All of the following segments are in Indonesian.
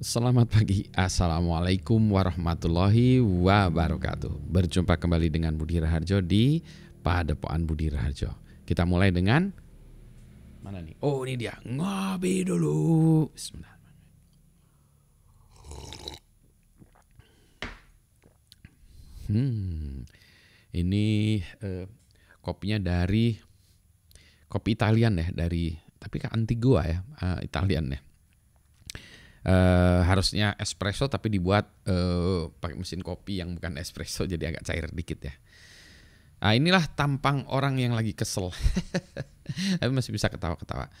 Selamat pagi, Assalamualaikum warahmatullahi wabarakatuh Berjumpa kembali dengan Budi Raharjo di Padepokan Budi Raharjo Kita mulai dengan Mana nih? Oh ini dia, ngopi dulu Bismillah. Hmm, ini eh, kopinya dari kopi Italian ya dari tapi kan Antigua ya eh, Italian ya Eh, harusnya espresso tapi dibuat uh, pakai mesin kopi yang bukan espresso jadi agak cair dikit ya. Nah, inilah tampang orang yang lagi kesel. tapi masih bisa ketawa-ketawa.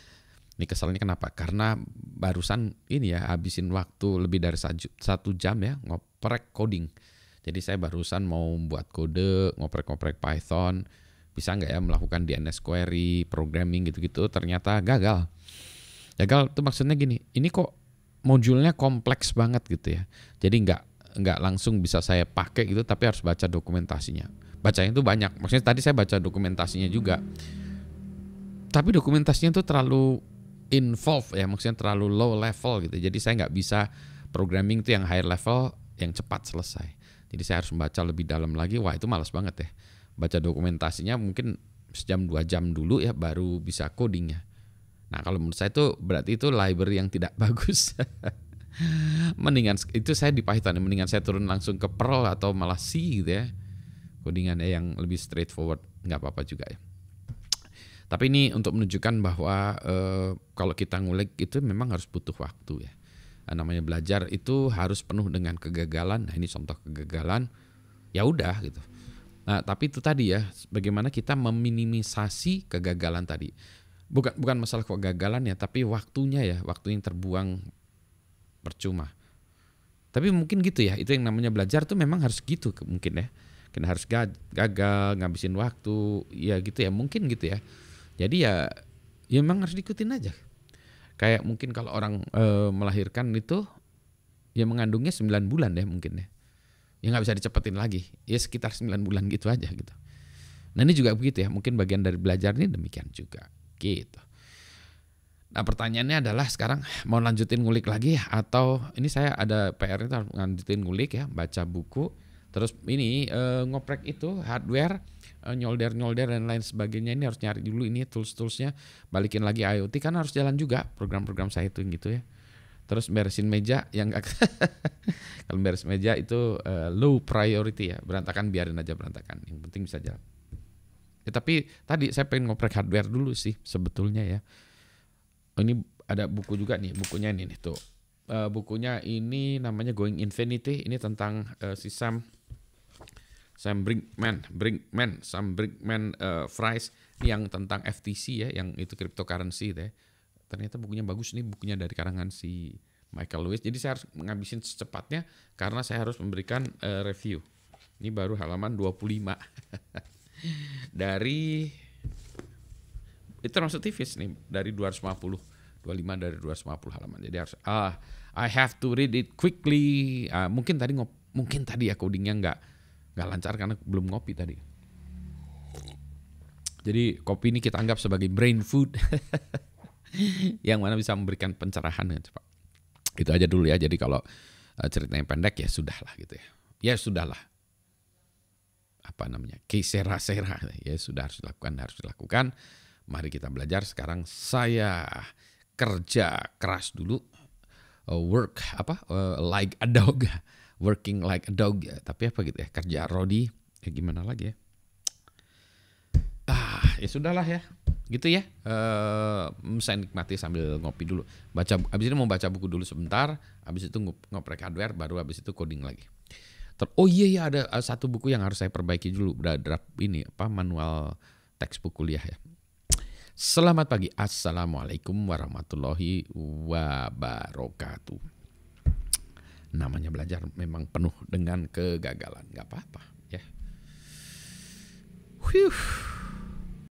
Ini kesel ini kenapa? Karena barusan ini ya habisin waktu lebih dari satu jam ya ngoprek coding. Jadi saya barusan mau buat kode, ngoprek-ngoprek Python, bisa nggak ya melakukan DNS query, programming gitu-gitu, ternyata gagal. Gagal tuh maksudnya gini, ini kok modulnya kompleks banget gitu ya. Jadi nggak nggak langsung bisa saya pakai gitu, tapi harus baca dokumentasinya. Bacanya itu banyak. Maksudnya tadi saya baca dokumentasinya juga, tapi dokumentasinya itu terlalu involved ya, maksudnya terlalu low level gitu. Jadi saya nggak bisa programming itu yang high level, yang cepat selesai. Jadi saya harus membaca lebih dalam lagi. Wah itu malas banget ya. Baca dokumentasinya mungkin sejam dua jam dulu ya baru bisa codingnya Nah kalau menurut saya itu berarti itu library yang tidak bagus. mendingan itu saya di Python, ya, mendingan saya turun langsung ke Perl atau malah C gitu ya. Codingannya yang lebih straightforward nggak apa-apa juga ya. Tapi ini untuk menunjukkan bahwa e, kalau kita ngulik itu memang harus butuh waktu ya. Namanya belajar itu harus penuh dengan kegagalan. Nah ini contoh kegagalan. Ya udah gitu. Nah tapi itu tadi ya, bagaimana kita meminimisasi kegagalan tadi bukan bukan masalah ya, tapi waktunya ya waktu yang terbuang percuma tapi mungkin gitu ya itu yang namanya belajar tuh memang harus gitu mungkin ya kena harus gagal ngabisin waktu ya gitu ya mungkin gitu ya jadi ya ya memang harus diikutin aja kayak mungkin kalau orang e, melahirkan itu ya mengandungnya 9 bulan deh mungkin ya ya nggak bisa dicepetin lagi ya sekitar 9 bulan gitu aja gitu nah ini juga begitu ya mungkin bagian dari belajar ini demikian juga gitu. Nah pertanyaannya adalah sekarang mau lanjutin ngulik lagi ya atau ini saya ada PR itu harus lanjutin ngulik ya baca buku terus ini e, ngoprek itu hardware e, eh, nyolder nyolder dan lain sebagainya ini harus nyari dulu ini tools toolsnya balikin lagi IoT kan harus jalan juga program-program saya itu gitu ya terus beresin meja yang enggak kalau beres meja itu uh, low priority ya berantakan biarin aja berantakan yang penting bisa jalan Ya, tapi tadi saya pengen ngoprek hardware dulu sih sebetulnya ya. Oh, ini ada buku juga nih, bukunya ini nih tuh. Uh, bukunya ini namanya Going Infinity, ini tentang uh, si Sam Sam Brinkman, Brinkman, Sam Brinkman uh, Fries yang tentang FTC ya, yang itu cryptocurrency deh. Ternyata bukunya bagus nih, bukunya dari karangan si Michael Lewis. Jadi saya harus menghabisin secepatnya karena saya harus memberikan uh, review. Ini baru halaman 25. dari itu termasuk tipis nih dari 250 25 dari 250 halaman. Jadi harus ah I have to read it quickly. Ah, mungkin tadi ngop, mungkin tadi ya codingnya nggak nggak lancar karena belum ngopi tadi. Jadi kopi ini kita anggap sebagai brain food yang mana bisa memberikan pencerahan dengan cepat. Itu aja dulu ya. Jadi kalau eh, ceritanya pendek ya sudahlah gitu ya. Ya sudahlah apa namanya kesera-sera ya sudah harus dilakukan harus dilakukan mari kita belajar sekarang saya kerja keras dulu eh, work apa eh, like a dog working like a dog tapi apa gitu ya kerja rodi ya gimana lagi ya ah ya sudahlah ya gitu ya uh, saya nikmati sambil ngopi dulu baca abis ini mau baca buku dulu sebentar abis itu ngoprek hardware baru abis itu coding lagi ter oh iya iya ada eh, satu buku yang harus saya perbaiki dulu draft ini apa manual teks buku kuliah ya selamat pagi assalamualaikum warahmatullahi wabarakatuh namanya belajar memang penuh dengan kegagalan nggak apa-apa ya Whew.